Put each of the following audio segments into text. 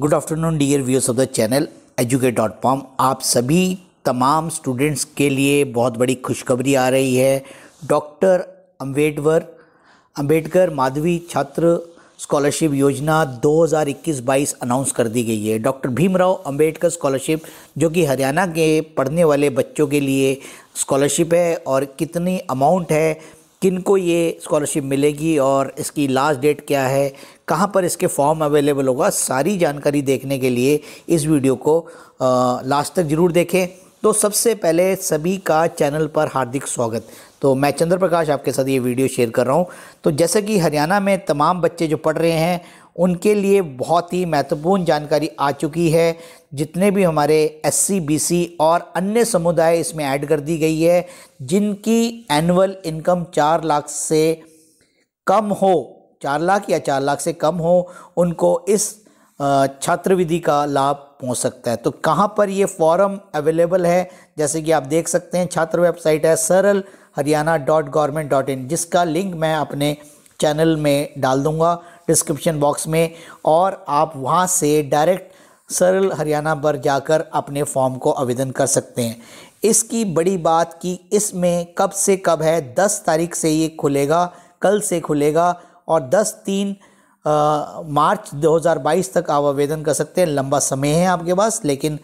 good afternoon dear viewers of the channel educate dot com आप सभी तमाम students के लिए बहुत बड़ी खुशखबरी आ रही है डॉक्टर अम्बेडवर अम्बेडकर माधवी छात्र स्कॉलरशिप योजना 2021-22 अनाउंस कर दी गई है डॉक्टर भीमराव अंबेडकर स्कॉलरशिप जो कि हरियाणा के पढ़ने वाले बच्चों के लिए स्कॉलरशिप है और कितनी अमाउंट है किन को ये स्कॉलरशिप मिलेगी और इसकी लास्ट डेट क्या है कहाँ पर इसके फॉर्म अवेलेबल होगा सारी जानकारी देखने के लिए इस वीडियो को लास्ट तक ज़रूर देखें तो सबसे पहले सभी का चैनल पर हार्दिक स्वागत तो मैं चंद्र प्रकाश आपके साथ ये वीडियो शेयर कर रहा हूँ तो जैसे कि हरियाणा में तमाम बच्चे जो पढ़ रहे हैं उनके लिए बहुत ही महत्वपूर्ण जानकारी आ चुकी है जितने भी हमारे एस सी और अन्य समुदाय इसमें ऐड कर दी गई है जिनकी एनुअल इनकम चार लाख से कम हो चार लाख या चार लाख से कम हो उनको इस छात्रविधि का लाभ पहुंच सकता है तो कहाँ पर ये फॉरम अवेलेबल है जैसे कि आप देख सकते हैं छात्र वेबसाइट है Saral Haryana dot government dot in जिसका लिंक मैं अपने चैनल में डाल दूंगा डिस्क्रिप्शन बॉक्स में और आप वहाँ से डायरेक्ट सरल हरियाणा पर जाकर अपने फॉर्म को आवेदन कर सकते हैं इसकी बड़ी बात कि इसमें कब से कब है 10 तारीख से ये खुलेगा कल से खुलेगा और 10 तीन आ, मार्च 2022 तक आप आवेदन कर सकते हैं लंबा समय है आपके पास लेकिन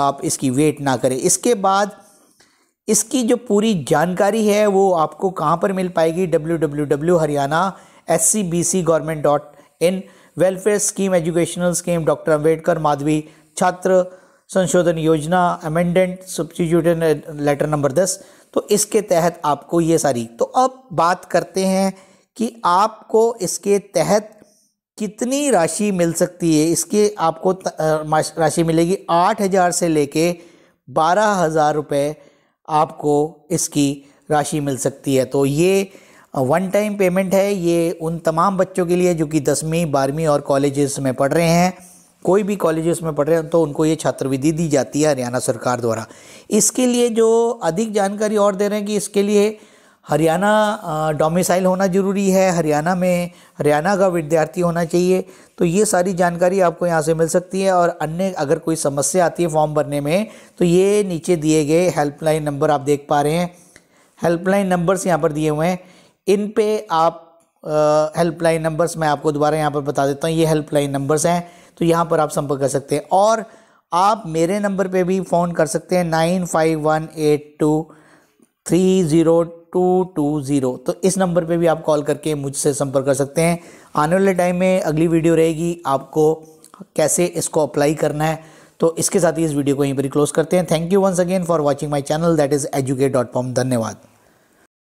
आप इसकी वेट ना करें इसके बाद इसकी जो पूरी जानकारी है वो आपको कहाँ पर मिल पाएगी W W W Haryana S C B C government dot in welfare scheme educational scheme doctor Ambedkar माधवी छात्र संशोधन योजना अमेंडेंट सब्सटीट्यूट लेटर नंबर दस तो इसके तहत आपको ये सारी तो अब बात करते हैं कि आपको इसके तहत कितनी राशि मिल सकती है इसके आपको राशि मिलेगी आठ हज़ार से लेके बारह हज़ार रुपये आपको इसकी राशि मिल सकती है तो ये वन टाइम पेमेंट है ये उन तमाम बच्चों के लिए जो कि दसवीं बारहवीं और कॉलेजेस में पढ़ रहे हैं कोई भी कॉलेजेस में पढ़ रहे हैं तो उनको ये छात्रवृत्ति दी जाती है हरियाणा सरकार द्वारा इसके लिए जो अधिक जानकारी और दे रहे हैं कि इसके लिए हरियाणा डोमिसाइल होना ज़रूरी है हरियाणा में हरियाणा का विद्यार्थी होना चाहिए तो ये सारी जानकारी आपको यहाँ से मिल सकती है और अन्य अगर कोई समस्या आती है फॉर्म भरने में तो ये नीचे दिए गए हेल्पलाइन नंबर आप देख पा रहे हैं हेल्पलाइन नंबर्स यहाँ पर दिए हुए हैं इन पे आप हेल्पलाइन नंबर्स मैं आपको दोबारा यहाँ पर बता देता हूँ ये हेल्पलाइन नंबर्स हैं तो यहाँ पर आप संपर्क कर सकते हैं और आप मेरे नंबर पे भी फ़ोन कर सकते हैं nine five one eight two three zero two two zero तो इस नंबर पे भी आप कॉल करके मुझसे संपर्क कर सकते हैं आने वाले टाइम में अगली वीडियो रहेगी आपको कैसे इसको अप्लाई करना है तो इसके साथ ही इस वीडियो को यहीं पर क्लोज करते हैं thank you once again for watching my channel that is educate dot com धन्यवाद